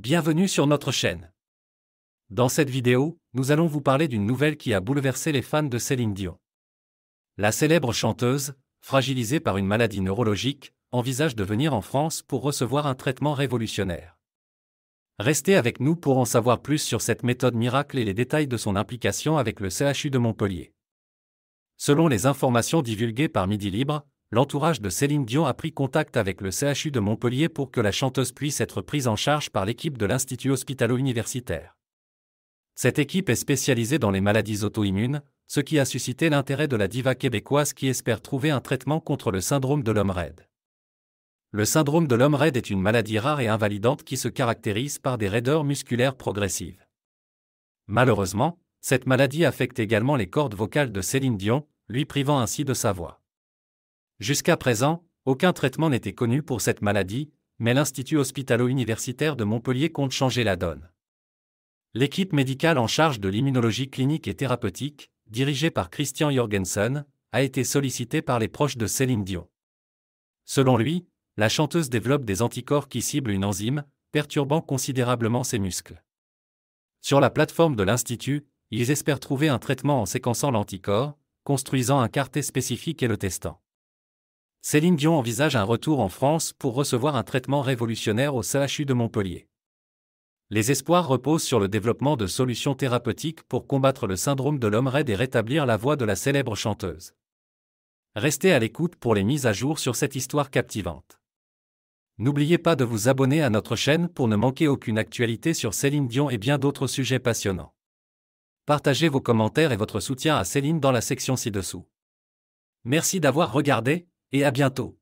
Bienvenue sur notre chaîne. Dans cette vidéo, nous allons vous parler d'une nouvelle qui a bouleversé les fans de Céline Dion. La célèbre chanteuse, fragilisée par une maladie neurologique, envisage de venir en France pour recevoir un traitement révolutionnaire. Restez avec nous pour en savoir plus sur cette méthode miracle et les détails de son implication avec le CHU de Montpellier. Selon les informations divulguées par Midi Libre, l'entourage de Céline Dion a pris contact avec le CHU de Montpellier pour que la chanteuse puisse être prise en charge par l'équipe de l'Institut hospitalo-universitaire. Cette équipe est spécialisée dans les maladies auto-immunes, ce qui a suscité l'intérêt de la diva québécoise qui espère trouver un traitement contre le syndrome de l'homme raide. Le syndrome de l'homme raide est une maladie rare et invalidante qui se caractérise par des raideurs musculaires progressives. Malheureusement, cette maladie affecte également les cordes vocales de Céline Dion, lui privant ainsi de sa voix. Jusqu'à présent, aucun traitement n'était connu pour cette maladie, mais l'Institut hospitalo-universitaire de Montpellier compte changer la donne. L'équipe médicale en charge de l'immunologie clinique et thérapeutique, dirigée par Christian Jorgensen, a été sollicitée par les proches de Céline Dion. Selon lui, la chanteuse développe des anticorps qui ciblent une enzyme, perturbant considérablement ses muscles. Sur la plateforme de l'Institut, ils espèrent trouver un traitement en séquençant l'anticorps, construisant un carté spécifique et le testant. Céline Dion envisage un retour en France pour recevoir un traitement révolutionnaire au CHU de Montpellier. Les espoirs reposent sur le développement de solutions thérapeutiques pour combattre le syndrome de l'homme raide et rétablir la voix de la célèbre chanteuse. Restez à l'écoute pour les mises à jour sur cette histoire captivante. N'oubliez pas de vous abonner à notre chaîne pour ne manquer aucune actualité sur Céline Dion et bien d'autres sujets passionnants. Partagez vos commentaires et votre soutien à Céline dans la section ci-dessous. Merci d'avoir regardé, et à bientôt.